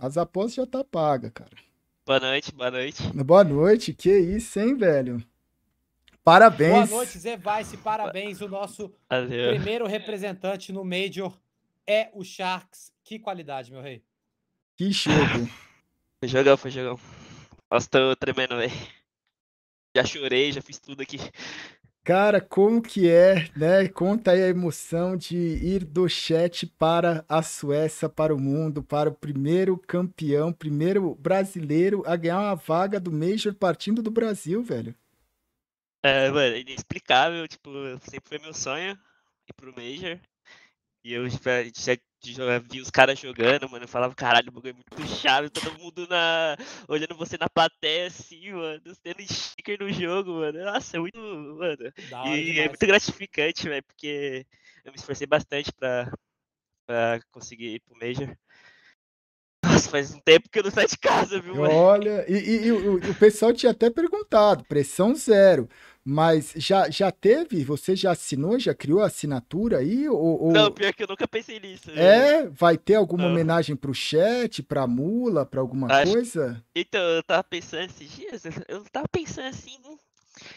As apostas já tá paga, cara. Boa noite, boa noite. Boa noite, que isso, hein, velho? Parabéns. Boa noite, Zé Vice, parabéns. O nosso Valeu. primeiro representante no Major é o Sharks. Que qualidade, meu rei. Que jogo. Foi jogão, foi jogão. Nossa, tô tremendo, velho. Já chorei, já fiz tudo aqui. Cara, como que é, né? Conta aí a emoção de ir do chat para a Suécia, para o mundo, para o primeiro campeão, primeiro brasileiro a ganhar uma vaga do Major partindo do Brasil, velho. É, mano, inexplicável, tipo, sempre foi meu sonho ir pro Major. E eu já, já vi os caras jogando, mano. Eu falava, caralho, o bagulho é muito chato. Todo mundo na, olhando você na plateia, assim, mano. Tendo sticker no jogo, mano. Nossa, é muito. Mano. e é muito gratificante, velho, porque eu me esforcei bastante pra, pra conseguir ir pro Major faz um tempo que eu não saio de casa, viu? Olha, e, e, e o, o, pessoal tinha até perguntado, pressão zero. Mas já, já teve? Você já assinou? Já criou a assinatura aí? Ou, ou... Não, pior que eu nunca pensei nisso. É? Vai ter alguma não. homenagem pro chat, pra mula, pra alguma Acho... coisa? Então, eu tava pensando esses dias, eu tava pensando assim, não né?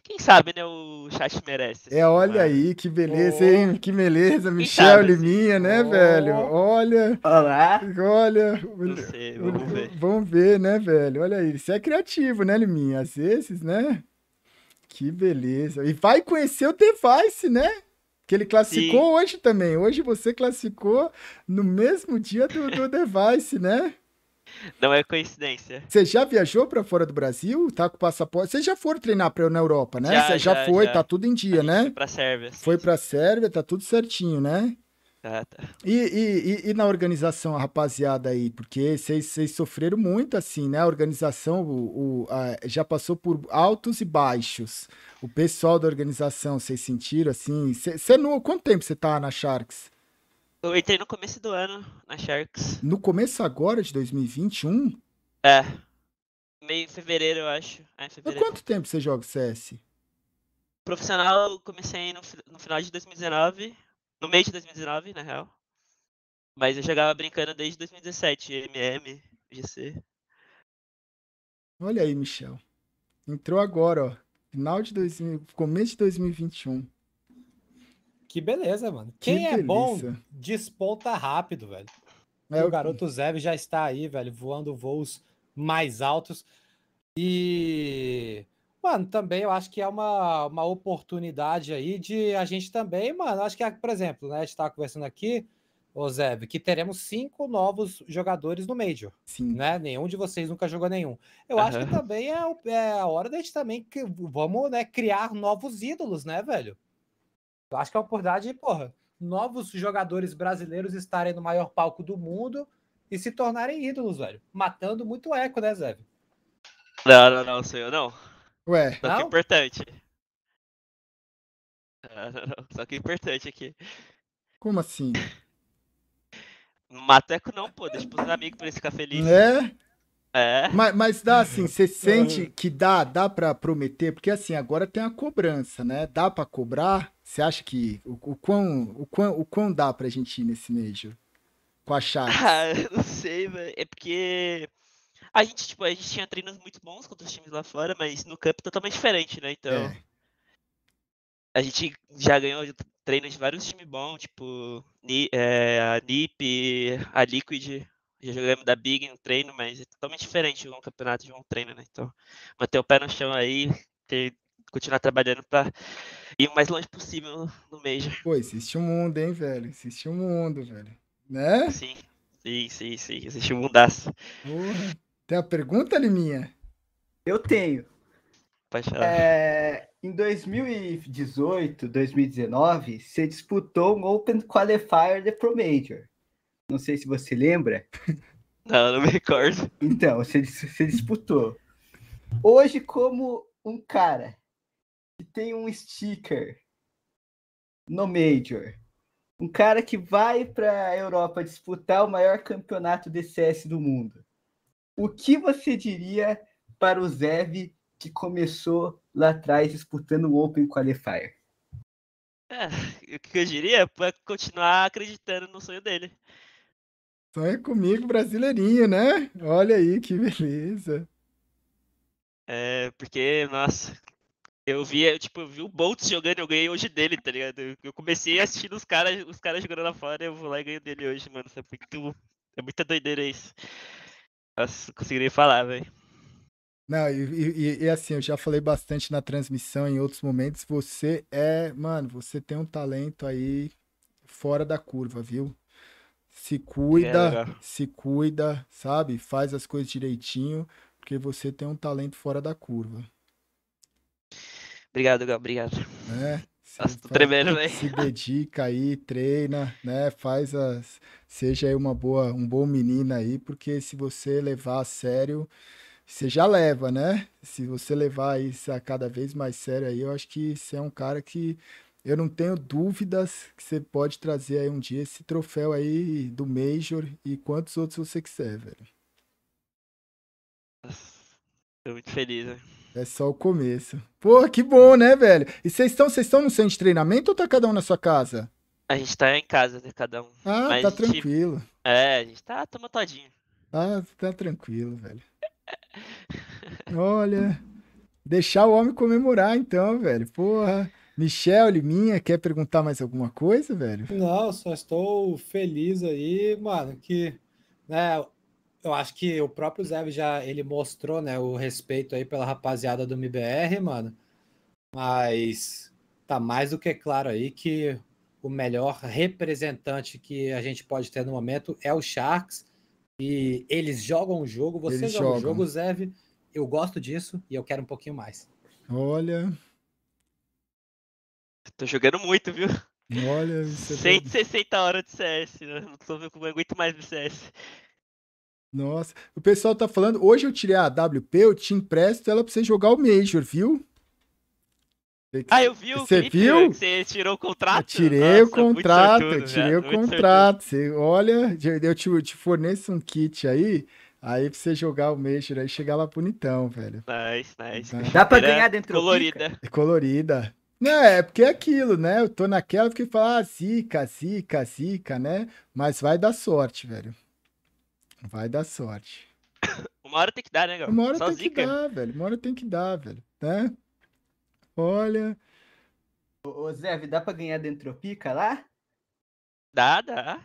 Quem sabe, né? O chat merece. É, assim, olha aí, que beleza, oh. hein? Que beleza, Michel assim, Liminha, assim? né, oh. velho? Olha. Olá. Olha. Não sei, vamos ver. Vamos ver, né, velho? Olha aí. Você é criativo, né, Liminha? Às vezes, né? Que beleza. E vai conhecer o Device, né? Que ele classificou Sim. hoje também. Hoje você classificou no mesmo dia do, do Device, né? Não é coincidência. Você já viajou para fora do Brasil? Tá com passaporte? Você já foi treinar na Europa, né? Já, Você já, já foi, já. tá tudo em dia, né? Foi pra Sérvia. Sim. Foi pra Sérvia, tá tudo certinho, né? Tá, tá. e, e, e, e, na organização, rapaziada aí? Porque vocês sofreram muito, assim, né? A organização o, o a, já passou por altos e baixos. O pessoal da organização, vocês sentiram, assim... Cê, cê no, quanto tempo você tá na Sharks? Eu entrei no começo do ano na Sharks. No começo agora de 2021? É. Meio em fevereiro, eu acho. É, Há quanto tempo você joga CS? Profissional, eu comecei no, no final de 2019. No meio de 2019, na real. Mas eu jogava brincando desde 2017. MM, GC. Olha aí, Michel. Entrou agora, ó. Final de 2000, começo de 2021. Que beleza, mano. Quem que é bom desponta rápido, velho. É o, o garoto que... Zev já está aí, velho, voando voos mais altos. E, mano, também eu acho que é uma, uma oportunidade aí de a gente também, mano, acho que, ah, por exemplo, né, a gente estava conversando aqui, o Zev, que teremos cinco novos jogadores no Major. Sim. Né? Nenhum de vocês nunca jogou nenhum. Eu uhum. acho que também é, é a hora da gente também, que, vamos, né, criar novos ídolos, né, velho? Eu acho que é uma oportunidade, porra, novos jogadores brasileiros estarem no maior palco do mundo e se tornarem ídolos, velho. Matando muito eco, né, Zé? Não, não, não, senhor, não. Ué, Só não? que é importante. Não, não, não. Só que é importante aqui. Como assim? Mateco não, pô, deixa pros amigos pra ele ficar feliz. Né? É. Mas, mas dá assim, você sente que dá, dá para prometer, porque assim, agora tem a cobrança, né? Dá para cobrar? Você acha que o, o, quão, o, quão, o quão dá pra gente ir nesse mesmo? Com a chave? Ah, eu não sei, velho. É porque a gente, tipo, a gente tinha treinos muito bons contra os times lá fora, mas no campo é totalmente diferente, né? Então. É. A gente já ganhou treinos de vários times bons, tipo, é, a NIP, a Liquid, eu já lembro da Big no treino, mas é totalmente diferente um campeonato de um treino, né? Então, manter o pé no chão aí, ter, continuar trabalhando para ir o mais longe possível no Major. Pô, existe um mundo, hein, velho? Existe um mundo, velho. Né? Sim, sim, sim, sim. Existe um mundaço. Porra. Tem uma pergunta, Liminha? Eu tenho. Pode falar. É, em 2018, 2019, você disputou um Open Qualifier de Pro Major. Não sei se você lembra. Não, não me recordo. Então, você, você disputou. Hoje, como um cara que tem um sticker no Major, um cara que vai para a Europa disputar o maior campeonato de CS do mundo, o que você diria para o Zev que começou lá atrás disputando o Open Qualifier? É, o que eu diria é para continuar acreditando no sonho dele. Sonha é comigo, brasileirinho, né? Olha aí que beleza. É, porque, nossa, eu vi, tipo, eu vi o Bolt jogando, eu ganhei hoje dele, tá ligado? Eu comecei assistindo os caras, os caras jogando lá fora, eu vou lá e ganho dele hoje, mano. Isso é muito. É muita doideira isso. Nossa, não consegui nem falar, velho. Não, e, e, e, assim, eu já falei bastante na transmissão em outros momentos. Você é, mano, você tem um talento aí fora da curva, viu? se é cuida, é, se cuida, sabe? Faz as coisas direitinho, porque você tem um talento fora da curva. Obrigado, Gabriel. obrigado. se, né? Nossa, tremendo, velho. se dedica aí, treina, né? Faz as. Seja aí uma boa, um bom menino aí, porque se você levar a sério, você já leva, né? Se você levar isso a cada vez mais sério aí, eu acho que você é um cara que eu não tenho dúvidas que você pode trazer aí um dia esse troféu aí do Major e quantos outros você quiser, velho. Tô muito feliz, velho. É só o começo. Pô, que bom, né, velho? E vocês estão, vocês estão no centro de treinamento ou tá cada um na sua casa? A gente tá em casa, né, cada um. Ah, tá Mas tá gente... tranquilo. É, a gente tá tomando todinho. Ah, tá tranquilo, velho. Olha, deixar o homem comemorar então, velho. Porra. Michel, Liminha, quer perguntar mais alguma coisa, velho? Não, só estou feliz aí, mano, que, né, eu acho que o próprio Zev já, ele mostrou, né, o respeito aí pela rapaziada do MBR, mano, mas tá mais do que claro aí que o melhor representante que a gente pode ter no momento é o Sharks, e eles jogam o jogo, você eles joga jogam. o jogo, Zev, eu gosto disso e eu quero um pouquinho mais. Olha, Tô jogando muito, viu? Olha, você 160 tá pode... horas de CS. Né? Não tô vendo como aguento mais de CS. Nossa, o pessoal tá falando, hoje eu tirei a AWP, eu te empresto ela pra você jogar o Major, viu? Ah, eu vi o Você viu? Né, você tirou o contrato? Eu tirei Nossa, o contrato, sortudo, eu tirei o contrato. Você, olha, eu te, te, forneço um kit aí, aí pra você jogar o Major aí chegar lá bonitão, velho. Nice, nice. Então, Dá pra é ganhar dentro colorida. do Colorida. É colorida. Não, é porque é aquilo, né? Eu tô naquela porque fala, ah, zica, zica, zica, né? Mas vai dar sorte, velho. Vai dar sorte. Uma hora tem que dar, né, galera? Uma hora Só tem zica. que dar, velho. Uma hora tem que dar, velho. Né? Olha. Ô, Zé, dá pra ganhar da entropica lá? Dá, dá.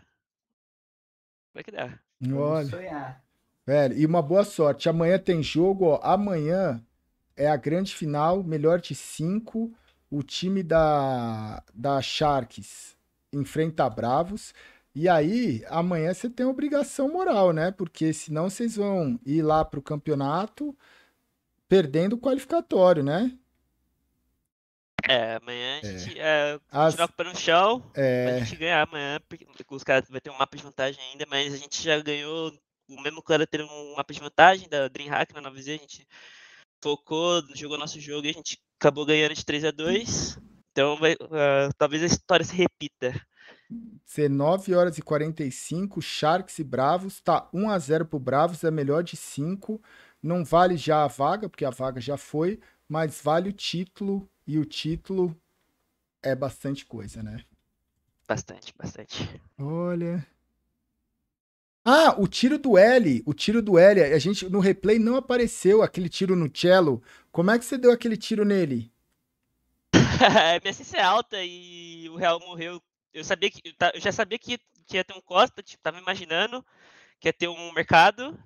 Como é que dá? Olha. Sonhar. Velho, e uma boa sorte. Amanhã tem jogo, ó. Amanhã é a grande final, melhor de cinco o time da, da Sharks enfrenta Bravos. E aí, amanhã você tem obrigação moral, né? Porque senão vocês vão ir lá para o campeonato perdendo o qualificatório, né? É, amanhã a gente é. é, As... o chão, é... a gente ganhar amanhã, porque os caras vão ter um mapa de vantagem ainda, mas a gente já ganhou, o mesmo cara teve um mapa de vantagem da DreamHack na 9Z, a gente focou, jogou nosso jogo e a gente acabou ganhando de 3 a 2 Então vai, uh, talvez a história se repita. 19 horas e 45, Sharks e Bravos. Tá 1 a 0 pro Bravos, é melhor de 5. Não vale já a vaga, porque a vaga já foi, mas vale o título e o título é bastante coisa, né? Bastante, bastante. Olha, ah, o tiro do L, o tiro do L, a gente no replay não apareceu aquele tiro no cello. Como é que você deu aquele tiro nele? a MSC é alta e o Real morreu. Eu sabia que tá, eu já sabia que, que ia ter um Costa, tipo, tava imaginando que ia ter um mercado,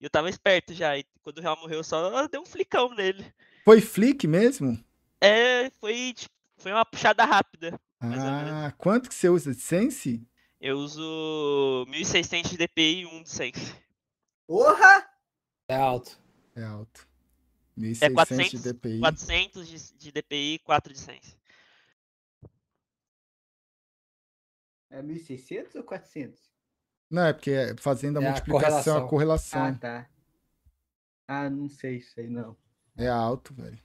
e eu tava esperto já. E quando o Real morreu, só deu um flicão nele. Foi flick mesmo? É, foi tipo, foi uma puxada rápida. Ah, quanto que você usa de sense? Eu uso 1600 de DPI e 1 de Sense. Porra! É alto. É alto. 1600 é 400, de DPI. 400 de, DPI e 4 de Sense. É 1600 ou 400? Não, é porque é fazendo a é multiplicação, a correlação. a correlação. Ah, tá. Ah, não sei isso aí, não. É alto, velho.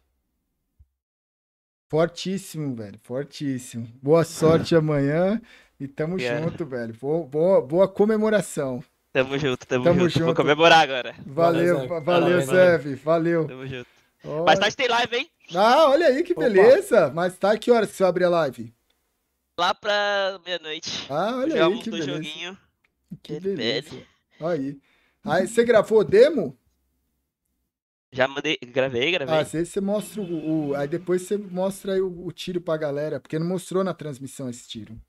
Fortíssimo, velho. Fortíssimo. Boa sorte amanhã e tamo yeah. junto, velho. Boa, boa, boa comemoração. Tamo junto, tamo, tamo junto. junto. Vou comemorar agora. Valeu, valeu, valeu Zev. Valeu. Tamo junto. Olha. Mais tarde tem live, hein? Ah, olha aí que beleza. Mais tarde, tá que horas que você abrir a live? Lá pra meia-noite. Ah, olha aí, que beleza. joguinho. Que beleza. Olha aí. Aí, você gravou demo? Já mandei, gravei, gravei. Ah, às vezes você mostra o, o. aí depois você mostra aí o, o tiro pra galera, porque não mostrou na transmissão esse tiro.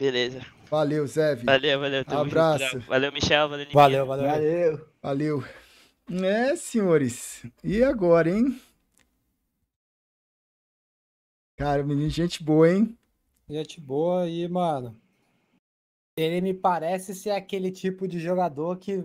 Beleza. Valeu, Zé. Valeu, valeu. Abraço. Junto, valeu, Michel. Valeu, valeu, valeu, valeu. Valeu. É, senhores. E agora, hein? Cara, menino, gente boa, hein? Gente boa e, mano. Ele me parece ser aquele tipo de jogador que